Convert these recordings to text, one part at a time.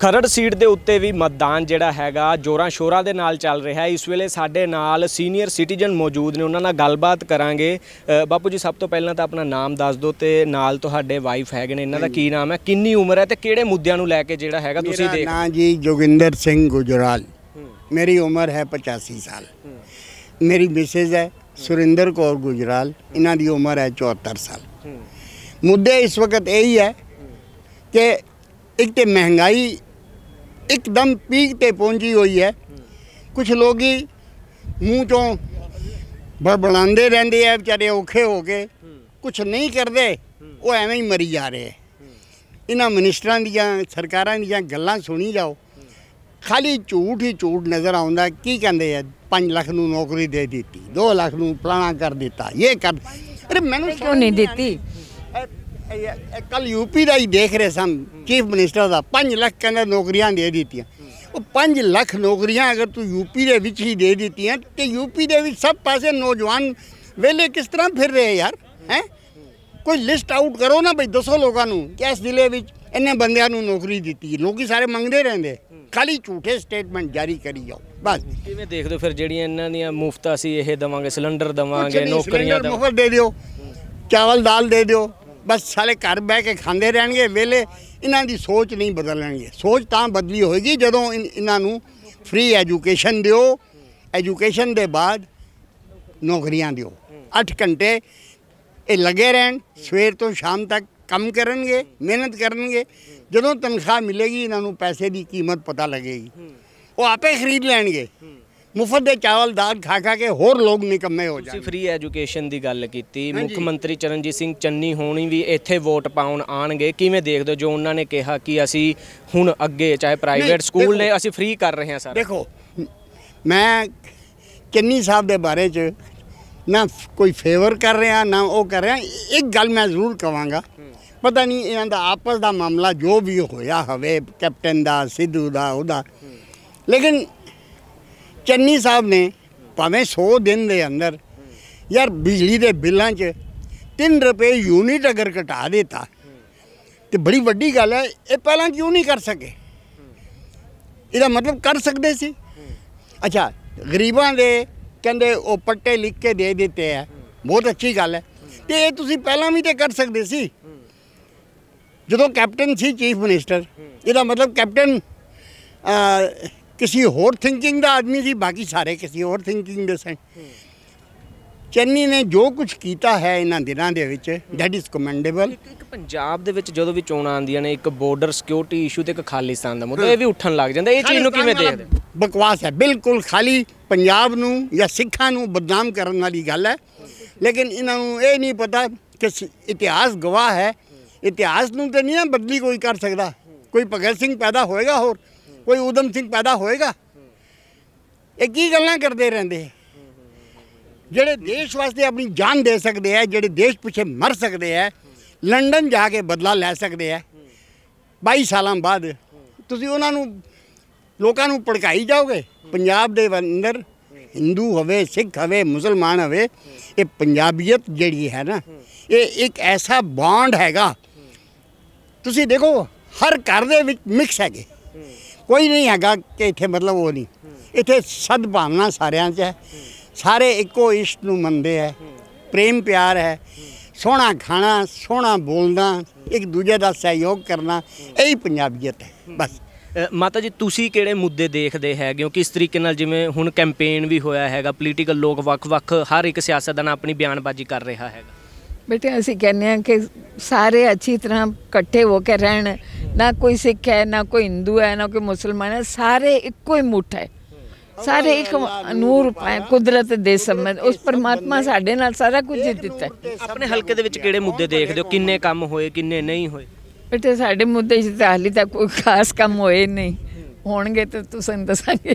Kharar seat ਦੇ ਉੱਤੇ ਵੀ ਮਤਦਾਨ ਜਿਹੜਾ ਹੈਗਾ ਜੋਰਾਂ ਸ਼ੋਰਾਂ ਦੇ ਨਾਲ ਚੱਲ ਰਿਹਾ ਹੈ ਇਸ ਵੇਲੇ ਸਾਡੇ ਨਾਲ ਸੀਨੀਅਰ ਸਿਟੀਜ਼ਨ ਮੌਜੂਦ ਨੇ ਉਹਨਾਂ ਨਾਲ ਗੱਲਬਾਤ ਕਰਾਂਗੇ ਬਾਪੂ ਜੀ ਸਭ ਤੋਂ ਪਹਿਲਾਂ ਤਾਂ ਆਪਣਾ ਨਾਮ ਦੱਸ ਦਿਓ ਤੇ ਨਾਲ ਤੁਹਾਡੇ ਵਾਈਫ ਹੈਗੇ ਨੇ ਇਹਨਾਂ ਦਾ ਕੀ ਨਾਮ ਹੈ ਕਿੰਨੀ ਉਮਰ ਹੈ ਤੇ ਕਿਹੜੇ ਮੁੱਦਿਆਂ ਨੂੰ ਲੈ ਕੇ ਜਿਹੜਾ ਹੈਗਾ ਤੁਸੀਂ ਦੇਖ ਮੇਰਾ ਨਾਮ ਜੀ ਜੋਗਿੰਦਰ ਸਿੰਘ ਗੁਜਰਾਲ ਮੇਰੀ ਉਮਰ ਹੈ 85 ਸਾਲ ਮੇਰੀ ਮਿਸਿਸ ਹੈ ਸੁਰਿੰਦਰ ਕੌਰ ਗੁਜਰਾਲ ਇਹਨਾਂ ਦੀ ਉਮਰ ਹੈ 74 ਸਾਲ ਮੁੱਦੇ ਇਸ ਵਕਤ ਇਹ ਹੀ ਹੈ ਕਿ ਇੱਕ ਤੇ ਮਹਿੰਗਾਈ ਇੱਕਦਮ ਪੀਕ ਤੇ ਪਹੁੰਚੀ ਹੋਈ ਹੈ ਕੁਝ ਲੋਕੀ ਮੂੰਹ ਚੋਂ ਬਣਾਉਂਦੇ ਰਹਿੰਦੇ ਆ ਵਿਚਾਰੇ ਔਖੇ ਹੋ ਕੇ ਕੁਝ ਨਹੀਂ ਕਰਦੇ ਉਹ ਐਵੇਂ ਹੀ ਮਰੀ ਜਾ ਰਹੇ ਇਹਨਾਂ ਮਿਨਿਸਟਰਾਂ ਦੀਆਂ ਸਰਕਾਰਾਂ ਦੀਆਂ ਗੱਲਾਂ ਸੁਣੀ ਜਾਓ ਖਾਲੀ ਝੂਠ ਹੀ ਝੂਠ ਨਜ਼ਰ ਆਉਂਦਾ ਕੀ ਕਹਿੰਦੇ ਆ 5 ਲੱਖ ਨੂੰ ਨੌਕਰੀ ਦੇ ਦਿੱਤੀ 2 ਲੱਖ ਨੂੰ ਪਲਾਣਾ ਕਰ ਦਿੱਤਾ ਇਹ ਕਰ ਅਰੇ ਮੈਨੂੰ ਕਿਉਂ ਨਹੀਂ ਦਿੱਤੀ ਕੱਲ ਯੂਪੀ ਦਾ ਹੀ ਦੇਖ ਰਹੇ ਸਨ ਚੀਫ ਮਿਨਿਸਟਰ ਦਾ 5 ਲੱਖ ਕਹਿੰਦਾ ਨੌਕਰੀਆਂ ਦੇ ਦਿੱਤੀਆਂ ਉਹ 5 ਲੱਖ ਨੌਕਰੀਆਂ ਅਗਰ ਤੂੰ ਯੂਪੀ ਦੇ ਵਿੱਚ ਹੀ ਦੇ ਦਿੱਤੀਆਂ ਤੇ ਯੂਪੀ ਦੇ ਵਿੱਚ ਸਭ ਪਾਸੇ ਨੌਜਵਾਨ ਵੇਲੇ ਕਿਸ ਤਰ੍ਹਾਂ ਫਿਰ ਰਹੇ ਯਾਰ ਹੈ ਕੋਈ ਲਿਸਟ ਆਊਟ ਕਰੋ ਨਾ ਬਈ ਦੱਸੋ ਲੋਕਾਂ ਨੂੰ ਕਿ ਇਸ ਜ਼ਿਲ੍ਹੇ ਵਿੱਚ ਇੰਨੇ ਬੰਦਿਆਂ ਨੂੰ ਨੌਕਰੀ ਦਿੱਤੀ ਲੋਕੀ ਸਾਰੇ ਮੰਗਦੇ ਰਹਿੰਦੇ ਖਾਲੀ ਝੂਠੇ ਸਟੇਟਮੈਂਟ ਜਾਰੀ ਕਰੀ ਜਾਓ ਬਸ ਕਿਵੇਂ ਦੇਖ ਦਿਓ ਫਿਰ ਜਿਹੜੀਆਂ ਇਹਨਾਂ ਦੀਆਂ ਮੁਫਤ ਅਸੀਂ ਇਹ ਦਵਾਂਗੇ ਸਿਲੰਡਰ ਦਵਾਂਗੇ ਨੌਕਰੀਆਂ ਦਵਾਂਗੇ ਮੁਫਤ ਦੇ ਦਿਓ ਚਾਵਲ ਦਾਲ ਦੇ ਦਿਓ ਬਸ ਸਾਲੇ ਘਰ ਬਹਿ ਕੇ ਖਾਂਦੇ ਰਹਿਣਗੇ ਵੇਲੇ ਇਹਨਾਂ ਦੀ ਸੋਚ ਨਹੀਂ ਬਦਲਣਗੇ ਸੋਚ ਤਾਂ ਬਦਲੀ ਹੋਏਗੀ ਜਦੋਂ ਇਹਨਾਂ ਨੂੰ ਫ੍ਰੀ ਐਜੂਕੇਸ਼ਨ ਦਿਓ ਐਜੂਕੇਸ਼ਨ ਦੇ ਬਾਅਦ ਨੌਕਰੀਆਂ ਦਿਓ 8 ਘੰਟੇ ਇਹ ਲੱਗੇ ਰਹਿਣ ਸਵੇਰ ਤੋਂ ਸ਼ਾਮ ਤੱਕ ਕੰਮ ਕਰਨਗੇ ਮਿਹਨਤ ਕਰਨਗੇ ਜਦੋਂ ਤਨਖਾਹ ਮਿਲੇਗੀ ਇਹਨਾਂ ਨੂੰ ਪੈਸੇ ਦੀ ਕੀਮਤ ਪਤਾ ਲੱਗੇਗੀ ਉਹ ਆਪੇ ਖਰੀਦ ਲੈਣਗੇ ਮੁਫਤ ਦੇ ਚਾਵਲ ਦਾਲ ਖਾ ਖਾ ਕੇ ਹੋਰ ਲੋਕ ਨਿਕੰਮੇ ਹੋ ਜਾਂਦੇ ਤੁਸੀਂ ਫ੍ਰੀ ਐਜੂਕੇਸ਼ਨ ਦੀ ਗੱਲ ਕੀਤੀ ਮੁੱਖ ਮੰਤਰੀ ਚਰਨਜੀਤ ਸਿੰਘ ਚੰਨੀ ਹੋਣੀ ਵੀ ਇੱਥੇ ਵੋਟ ਪਾਉਣ ਆਣਗੇ ਕਿਵੇਂ ਦੇਖਦੇ ਜੋ ਉਹਨਾਂ ਨੇ ਕਿਹਾ ਕਿ ਅਸੀਂ ਹੁਣ ਅੱਗੇ ਚਾਹੇ ਪ੍ਰਾਈਵੇਟ ਸਕੂਲ ਨੇ ਅਸੀਂ ਫ੍ਰੀ ਕਰ ਰਹੇ ਹਾਂ ਸਰ ਦੇਖੋ ਮੈਂ ਚੰਨੀ ਸਾਹਿਬ ਦੇ ਬਾਰੇ 'ਚ ਨਾ ਕੋਈ ਫੇਵਰ ਕਰ ਰਿਹਾ ਨਾ ਉਹ ਕਰ ਰਿਹਾ ਇੱਕ ਗੱਲ ਮੈਂ ਜ਼ਰੂਰ ਕਵਾਂਗਾ ਪਤਾ ਨਹੀਂ ਇਹਨਾਂ ਦਾ ਆਪਸ ਦਾ ਮਾਮਲਾ ਜੋ ਵੀ ਹੋਇਆ ਹੋਵੇ ਕੈਪਟਨ ਦਾ ਸਿੱਧੂ ਦਾ ਉਹਦਾ ਲੇਕਿਨ ਚੰਨੀ ਸਾਹਿਬ ਨੇ ਭਾਵੇਂ 100 ਦਿਨ ਦੇ ਅੰਦਰ ਯਾਰ ਬਿਜਲੀ ਦੇ ਬਿੱਲਾਂ 'ਚ 3 ਰੁਪਏ ਯੂਨਿਟ ਅਗਰ ਘਟਾ ਦਿੱਤਾ ਤੇ ਬੜੀ ਵੱਡੀ ਗੱਲ ਹੈ ਇਹ ਪਹਿਲਾਂ ਕਿਉਂ ਨਹੀਂ ਕਰ ਸਕੇ ਇਹਦਾ ਮਤਲਬ ਕਰ ਸਕਦੇ ਸੀ ਅੱਛਾ ਗਰੀਬਾਂ ਦੇ ਕਹਿੰਦੇ ਉਹ ਪੱਟੇ ਲਿਖ ਕੇ ਦੇ ਦਿੱਤੇ ਆ ਬਹੁਤ ਅੱਛੀ ਗੱਲ ਹੈ ਤੇ ਇਹ ਤੁਸੀਂ ਪਹਿਲਾਂ ਵੀ ਤੇ ਕਰ ਸਕਦੇ ਸੀ ਜਦੋਂ ਕੈਪਟਨ ਸੀ ਚੀਫ ਮਿਨਿਸਟਰ ਇਹਦਾ ਮਤਲਬ ਕੈਪਟਨ ਕਿਸੇ ਹੋਰ ਥਿੰਕਿੰਗ ਦਾ ਆਦਮੀ ਸੀ ਬਾਕੀ ਸਾਰੇ ਕਿਸੇ ਹੋਰ ਥਿੰਕਿੰਗ ਦੇ ਸਨ ਚੰਨੀ ਨੇ ਜੋ ਕੁਝ ਕੀਤਾ ਹੈ ਇਹਨਾਂ ਦਿਨਾਂ ਦੇ ਵਿੱਚ ਦੈਟ ਇਜ਼ ਕਮੈਂਡੇਬਲ ਇੱਕ ਪੰਜਾਬ ਦੇ ਵਿੱਚ ਜਦੋਂ ਵੀ ਚੋਣਾਂ ਆਉਂਦੀਆਂ ਨੇ ਇੱਕ ਬਾਰਡਰ ਸਿਕਿਉਰਿਟੀ ਇਸ਼ੂ ਤੇ ਇੱਕ ਖਾਲਿਸਤਾਨ ਦਾ ਮੁੱਦਾ ਇਹ ਵੀ ਉੱਠਣ ਲੱਗ ਜਾਂਦਾ ਇਹ ਚੀਜ਼ ਨੂੰ ਕਿਵੇਂ ਦੇਖਦੇ ਬਕਵਾਸ ਹੈ ਬਿਲਕੁਲ ਖਾਲੀ ਪੰਜਾਬ ਨੂੰ ਜਾਂ ਸਿੱਖਾਂ ਨੂੰ ਬਦਨਾਮ ਕਰਨ ਵਾਲੀ ਗੱਲ ਹੈ ਲੇਕਿਨ ਇਹਨਾਂ ਨੂੰ ਇਹ ਨਹੀਂ ਪਤਾ ਕਿ ਇਤਿਹਾਸ ਗਵਾਹ ਹੈ ਇਤਿਹਾਸ ਨੂੰ ਤੇ ਨਹੀਂ ਬਦਲੀ ਕੋਈ ਕਰ ਸਕਦਾ ਕੋਈ ਭਗਤ ਸਿੰਘ ਪੈਦਾ ਹੋਏਗਾ ਹੋਰ ਕੋਈ ਉਦਮ ਸਿੰਘ ਪੈਦਾ ਹੋਏਗਾ ਇਹ ਕੀ ਗੱਲਾਂ ਕਰਦੇ ਰਹਿੰਦੇ ਜਿਹੜੇ ਦੇਸ਼ ਵਾਸਤੇ ਆਪਣੀ ਜਾਨ ਦੇ ਸਕਦੇ ਆ ਜਿਹੜੇ ਦੇਸ਼ ਪਿੱਛੇ ਮਰ ਸਕਦੇ ਆ ਲੰਡਨ ਜਾ ਕੇ ਬਦਲਾ ਲੈ ਸਕਦੇ ਆ 22 ਸਾਲਾਂ ਬਾਅਦ ਤੁਸੀਂ ਉਹਨਾਂ ਨੂੰ ਲੋਕਾਂ ਨੂੰ ਪੜਕਾਈ ਜਾਓਗੇ ਪੰਜਾਬ ਦੇ ਅੰਦਰ Hindu ਹੋਵੇ Sikh ਹੋਵੇ ਮੁਸਲਮਾਨ ਹੋਵੇ ਇਹ ਪੰਜਾਬੀਅਤ ਜਿਹੜੀ ਹੈ ਨਾ ਇਹ ਇੱਕ ਐਸਾ ਬੌਂਡ ਹੈਗਾ ਤੁਸੀਂ ਦੇਖੋ ਹਰ ਘਰ ਦੇ ਵਿੱਚ ਮਿਕਸ ਹੈਗੇ ਕੋਈ ਨਹੀਂ ਹੈਗਾ ਕਿ ਇੱਥੇ ਮਤਲਬ ਉਹ ਨਹੀਂ ਇੱਥੇ ਸਦ ਭਾਵਨਾ ਸਾਰਿਆਂ 'ਚ ਹੈ ਸਾਰੇ ਇੱਕੋ ਇਸ਼ਟ ਨੂੰ ਮੰਨਦੇ ਹੈ ਪ੍ਰੇਮ ਪਿਆਰ ਹੈ ਸੋਹਣਾ ਖਾਣਾ ਸੋਹਣਾ ਬੋਲਣਾ ਇੱਕ ਦੂਜੇ ਦਾ ਸਹਿਯੋਗ ਕਰਨਾ ਇਹੀ ਪੰਜਾਬੀਅਤ ਹੈ ਬਸ ਮਾਤਾ ਜੀ ਤੁਸੀਂ ਕਿਹੜੇ ਮੁੱਦੇ ਦੇਖਦੇ ਹੈਗੇ ਕਿਉਂਕਿ ਇਸ ਤਰੀਕੇ ਨਾਲ ਜਿਵੇਂ ਹੁਣ ਕੈਂਪੇਨ ਵੀ ਹੋਇਆ ਹੈਗਾ ਪੋਲੀਟੀਕਲ ਲੋਕ ਵੱਖ-ਵੱਖ ਹਰ ਇੱਕ ਸਿਆਸਤਦਾਨ ਆਪਣੀ ਬਿਆਨਬਾਜ਼ੀ ਕਰ ਰਿਹਾ ਹੈਗਾ ਬੇਟੇ ਅਸੀਂ ਕਹਿੰਦੇ ਆ ਕਿ ਸਾਰੇ ਅੱਛੀ ਤਰ੍ਹਾਂ ਇਕੱਠੇ ਹੋ ਕੇ ਰਹਿਣ ਨਾ ਕੋਈ ਸਿੱਖ ਹੈ ਨਾ ਕੋਈ ਹਿੰਦੂ ਹੈ ਨਾ ਕੋਈ ਮੁਸਲਮਾਨ ਹੈ ਸਾਰੇ ਇੱਕੋ ਹੀ ਮੁੱਠ ਹੈ ਸਾਰੇ ਇੱਕ ਨੂਰ ਕੁਦਰਤ ਦੇ ਸਮਝ ਉਸ ਪਰਮਾਤਮਾ ਸਾਡੇ ਨਾਲ ਸਾਰਾ ਕੁਝ ਦਿੱਤਾ ਆਪਣੇ ਹਲਕੇ ਦੇ ਵਿੱਚ ਕਿਹੜੇ ਮੁੱਦੇ ਦੇਖਦੇ ਹੋ ਕਿੰਨੇ ਕੰਮ ਹੋਏ ਕਿੰਨੇ ਨਹੀਂ ਹੋਏ ਬੇਟੇ ਸਾਡੇ ਮੁੱਦੇ 'ਚ ਤਾਂ ਤੱਕ ਕੋਈ ਖਾਸ ਕੰਮ ਹੋਏ ਨਹੀਂ ਹੋਣਗੇ ਤਾਂ ਤੁਸੀਂ ਦੱਸਾਂਗੇ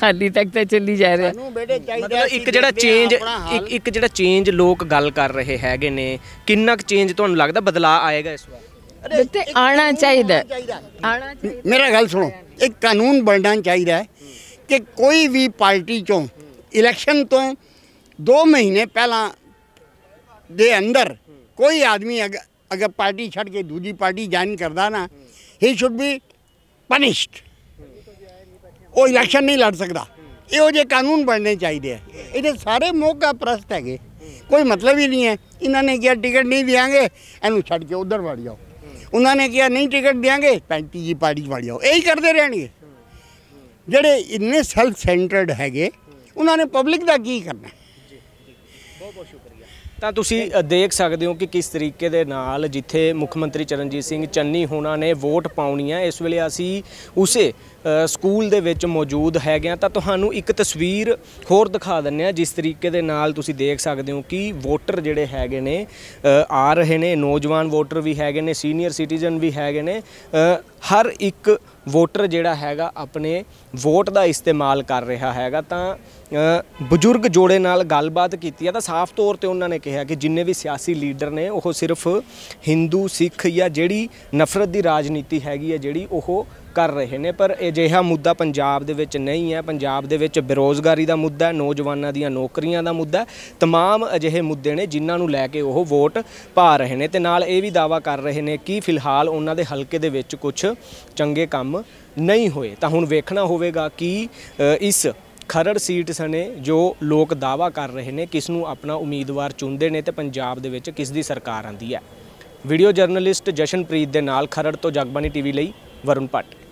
ਸਾਡੀ ਤੱਕ ਤਾਂ ਚੱਲੀ ਜਾ ਰਿਹਾ ਸਾਨੂੰ ਬੇਟੇ ਚਾਹੀਦਾ ਮਤਲਬ ਇੱਕ ਜਿਹੜਾ ਚੇਂਜ ਇੱਕ ਇੱਕ ਜਿਹੜਾ ਚੇਂਜ ਲੋਕ ਗੱਲ ਕਰ ਰਹੇ ਹੈਗੇ ਨੇ ਕਿੰਨਾ ਕੁ ਚੇਂਜ ਤੁਹਾਨੂੰ ਲੱਗਦਾ ਬਦਲਾਅ ਆਏਗਾ ਇਸ ਵਾਰ ਬੇਟੇ ਆਣਾ ਚਾਹੀਦਾ ਆਣਾ ਚਾਹੀਦਾ ਮੇਰਾ ਗੱਲ ਸੁਣੋ ਇੱਕ ਕਾਨੂੰਨ ਬਣਨਾ ਚਾਹੀਦਾ ਹੈ ਕਿ ਕੋਈ ਵੀ ਪਾਰਟੀ ਚੋਂ ਇਲੈਕਸ਼ਨ ਤੋਂ 2 ਮਹੀਨੇ ਪਹਿਲਾਂ ਦੇ ਅੰਦਰ ਕੋਈ ਆਦਮੀ ਅਗਰ ਪਾਰਟੀ ਛੱਡ ਕੇ ਦੂਜੀ ਪਾਰਟੀ ਜੁਆਇਨ ਕਰਦਾ ਨਾ ਹੀ ਸ਼ੁੱਡ ਬੀ ਪਨਿਸ਼ਡ ਉਹ ਇਲੈਕਸ਼ਨ ਨਹੀਂ ਲੜ ਸਕਦਾ ਇਹੋ ਜੇ ਕਾਨੂੰਨ ਬਣਨੇ ਚਾਹੀਦੇ ਆ ਇਹਦੇ ਸਾਰੇ ਮੋਗਾ ਪ੍ਰਸਤ ਹੈਗੇ ਕੋਈ ਮਤਲਬ ਹੀ ਨਹੀਂ ਹੈ ਇਹਨਾਂ ਨੇ ਕਿਹਾ ਟਿਕਟ ਨਹੀਂ ਦਿਆਂਗੇ ਇਹਨੂੰ ਛੱਡ ਕੇ ਉਧਰ ਵੜ ਜਾਓ ਉਹਨਾਂ ਨੇ ਕਿਹਾ ਨਹੀਂ ਟਿਕਟ ਦਿਆਂਗੇ ਪੈਂਤੀ ਜੀ ਪਾਰਟੀ ਵੜ ਜਾਓ ਇਹੀ ਕਰਦੇ ਰਹਿਣਗੇ ਜਿਹੜੇ ਇੰਨੇ ਸੈਲਫ ਸੈਂਟਰਡ ਹੈਗੇ ਉਹਨਾਂ ਨੇ ਪਬਲਿਕ ਦਾ ਕੀ ਕਰਨਾ ਬਹੁਤ ਬਹੁਤ ਸ਼ੁਕਰੀਆ ਤਾਂ ਤੁਸੀਂ ਦੇਖ ਸਕਦੇ ਹੋ ਕਿ ਕਿਸ ਤਰੀਕੇ ਦੇ ਨਾਲ ਜਿੱਥੇ ਮੁੱਖ ਮੰਤਰੀ ਚਰਨਜੀਤ ਸਿੰਘ ਚੰਨੀ ਹੋਣਾ ਨੇ ਵੋਟ ਪਾਉਣੀ ਆ ਇਸ ਵੇਲੇ ਅਸੀਂ ਉਸੇ ਸਕੂਲ ਦੇ ਵਿੱਚ ਮੌਜੂਦ ਹੈਗੇ ਆ ਤਾਂ ਤੁਹਾਨੂੰ ਇੱਕ ਤਸਵੀਰ ਹੋਰ ਦਿਖਾ ਦਿੰਨੇ ਆ ਜਿਸ ਤਰੀਕੇ ਦੇ ਨਾਲ ਤੁਸੀਂ ਦੇਖ ਸਕਦੇ ਹੋ ਕਿ ਵੋਟਰ ਜਿਹੜੇ ਹੈਗੇ ਨੇ ਆ ਰਹੇ ਨੇ ਨੌਜਵਾਨ ਵੋਟਰ ਵੀ ਹੈਗੇ ਨੇ ਸੀਨੀਅਰ ਸਿਟੀਜ਼ਨ ਵੀ ਹੈਗੇ ਨੇ ਹਰ ਇੱਕ ਵੋਟਰ ਜਿਹੜਾ ਹੈਗਾ ਆਪਣੇ ਵੋਟ ਦਾ ਇਸਤੇਮਾਲ ਕਰ ਰਿਹਾ ਹੈਗਾ ਤਾਂ ਬਜ਼ੁਰਗ ਜੋੜੇ ਨਾਲ ਗੱਲਬਾਤ ਕੀਤੀ ਆ ਤਾਂ ਸਾਫ਼ ਤੌਰ ਤੇ ਉਹਨਾਂ ਨੇ ਕਿਹਾ ਕਿ ਜਿੰਨੇ ਵੀ ਸਿਆਸੀ ਲੀਡਰ ਨੇ ਉਹ ਸਿਰਫ ਹਿੰਦੂ ਸਿੱਖ ਜਾਂ ਜਿਹੜੀ ਨਫ਼ਰਤ ਦੀ ਰਾਜਨੀਤੀ ਹੈਗੀ ਹੈ ਜਿਹੜੀ ਉਹ ਕਰ ਰਹੇ ਨੇ ਪਰ ਅਜਿਹਾ ਮੁੱਦਾ ਪੰਜਾਬ ਦੇ ਵਿੱਚ ਨਹੀਂ ਹੈ ਪੰਜਾਬ ਦੇ ਵਿੱਚ ਬੇਰੋਜ਼ਗਾਰੀ ਦਾ ਮੁੱਦਾ ਨੌਜਵਾਨਾਂ ਦੀਆਂ ਨੌਕਰੀਆਂ ਦਾ ਮੁੱਦਾ तमाम ਅਜਿਹੇ ਮੁੱਦੇ ਨੇ ਜਿਨ੍ਹਾਂ ਨੂੰ ਲੈ ਕੇ ਉਹ ਵੋਟ ਪਾ ਰਹੇ ਨੇ ਤੇ ਨਾਲ ਇਹ ਵੀ ਦਾਵਾ ਕਰ ਰਹੇ ਨੇ ਕਿ ਫਿਲਹਾਲ ਉਹਨਾਂ ਦੇ ਹਲਕੇ ਦੇ ਵਿੱਚ ਕੁਝ ਚੰਗੇ ਕੰਮ ਨਹੀਂ ਹੋਏ ਤਾਂ ਹੁਣ ਵੇਖਣਾ ਹੋਵੇਗਾ ਕਿ ਇਸ ਖਰੜ ਸੀਟ ਸਣੇ ਜੋ ਲੋਕ ਦਾਵਾ ਕਰ ਰਹੇ ਨੇ ਕਿਸ ਨੂੰ ਆਪਣਾ ਉਮੀਦਵਾਰ ਚੁਣਦੇ ਨੇ ਤੇ ਪੰਜਾਬ ਦੇ ਵਿੱਚ ਕਿਸ ਦੀ ਸਰਕਾਰ ਆਂਦੀ ਹੈ ਵੀਡੀਓ ਜਰਨਲਿਸਟ ਜਸ਼ਨਪ੍ਰੀਤ ਦੇ ਨਾਲ ਖਰੜ ਤੋਂ ਜਗਬਾਨੀ ਟੀਵੀ ਲਈ ਵਰੁਣ ਪਟ